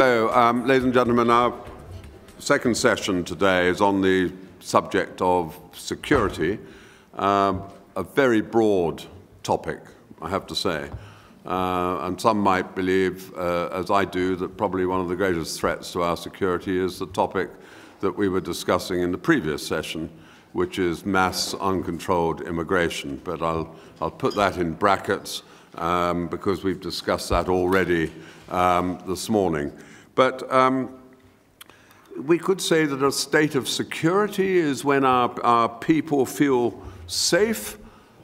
So, um, ladies and gentlemen, our second session today is on the subject of security, um, a very broad topic, I have to say. Uh, and some might believe, uh, as I do, that probably one of the greatest threats to our security is the topic that we were discussing in the previous session, which is mass uncontrolled immigration. But I'll, I'll put that in brackets um, because we've discussed that already um, this morning. But um, we could say that a state of security is when our, our people feel safe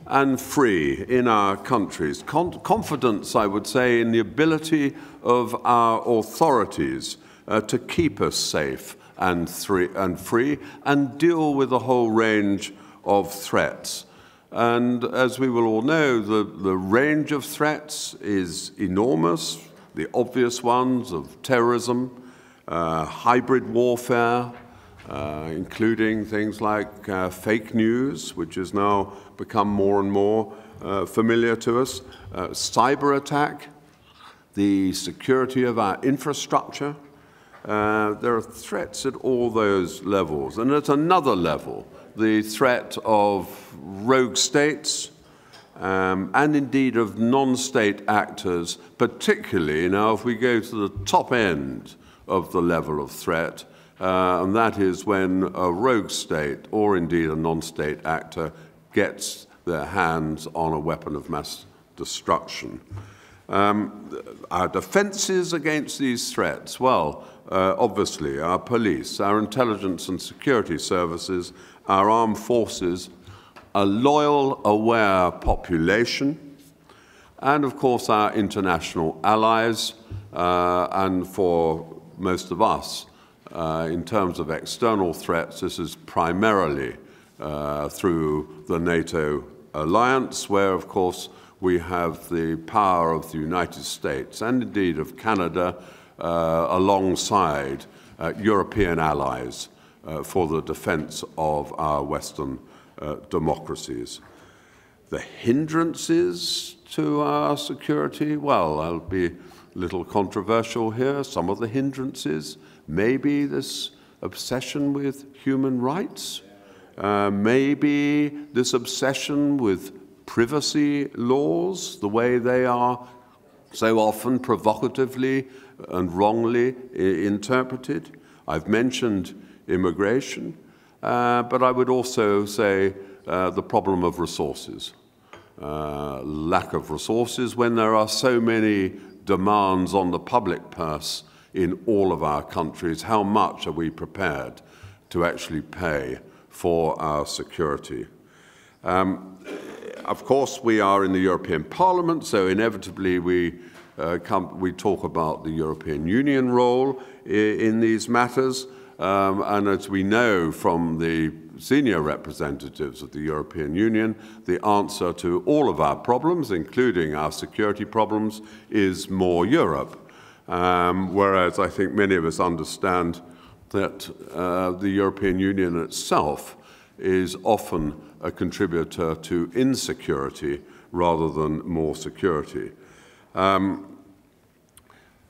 and free in our countries. Con confidence, I would say, in the ability of our authorities uh, to keep us safe and, and, free and deal with a whole range of threats. And as we will all know, the, the range of threats is enormous the obvious ones of terrorism, uh, hybrid warfare, uh, including things like uh, fake news, which has now become more and more uh, familiar to us, uh, cyber attack, the security of our infrastructure. Uh, there are threats at all those levels. And at another level, the threat of rogue states, um, and indeed of non-state actors, particularly now if we go to the top end of the level of threat, uh, and that is when a rogue state or indeed a non-state actor gets their hands on a weapon of mass destruction. Um, our defenses against these threats, well, uh, obviously, our police, our intelligence and security services, our armed forces, a loyal, aware population, and of course our international allies, uh, and for most of us, uh, in terms of external threats, this is primarily uh, through the NATO alliance, where, of course, we have the power of the United States and indeed of Canada uh, alongside uh, European allies uh, for the defense of our Western uh, democracies. The hindrances to our security, well, I'll be a little controversial here. Some of the hindrances maybe this obsession with human rights, uh, maybe this obsession with privacy laws, the way they are so often provocatively and wrongly interpreted. I've mentioned immigration. Uh, but I would also say uh, the problem of resources. Uh, lack of resources when there are so many demands on the public purse in all of our countries. How much are we prepared to actually pay for our security? Um, of course, we are in the European Parliament, so inevitably we, uh, come, we talk about the European Union role in, in these matters. Um, and as we know from the senior representatives of the European Union, the answer to all of our problems, including our security problems, is more Europe. Um, whereas I think many of us understand that uh, the European Union itself is often a contributor to insecurity rather than more security. Um,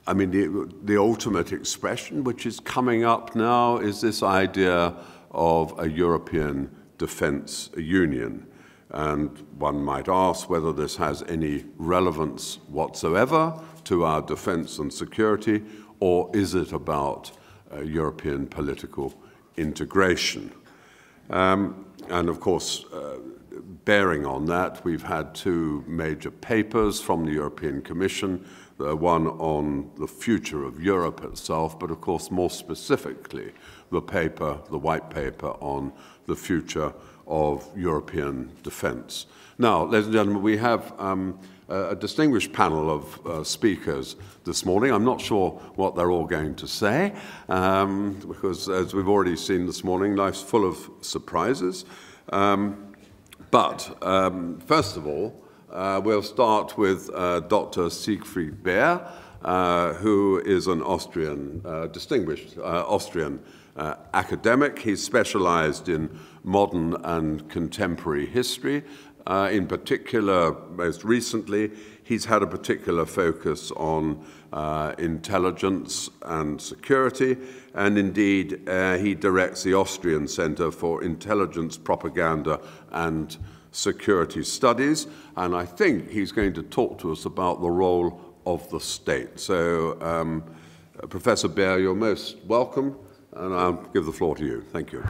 I mean, the, the ultimate expression, which is coming up now, is this idea of a European defense union. And one might ask whether this has any relevance whatsoever to our defense and security, or is it about uh, European political integration? Um, and of course, uh, bearing on that, we've had two major papers from the European Commission, one on the future of Europe itself, but of course, more specifically, the paper, the white paper on the future of European defense. Now, ladies and gentlemen, we have um, a distinguished panel of uh, speakers this morning. I'm not sure what they're all going to say, um, because as we've already seen this morning, life's full of surprises. Um, but um, first of all, uh, we'll start with uh, Dr. Siegfried Baer, uh, who is an Austrian, uh, distinguished uh, Austrian uh, academic. He's specialized in modern and contemporary history. in particular, most recently, he's had a particular focus on intelligence and security, and indeed, he directs the Austrian Center for Intelligence, Propaganda, and security studies, and I think he's going to talk to us about the role of the state. So, um, Professor Baer, you're most welcome, and I'll give the floor to you. Thank you.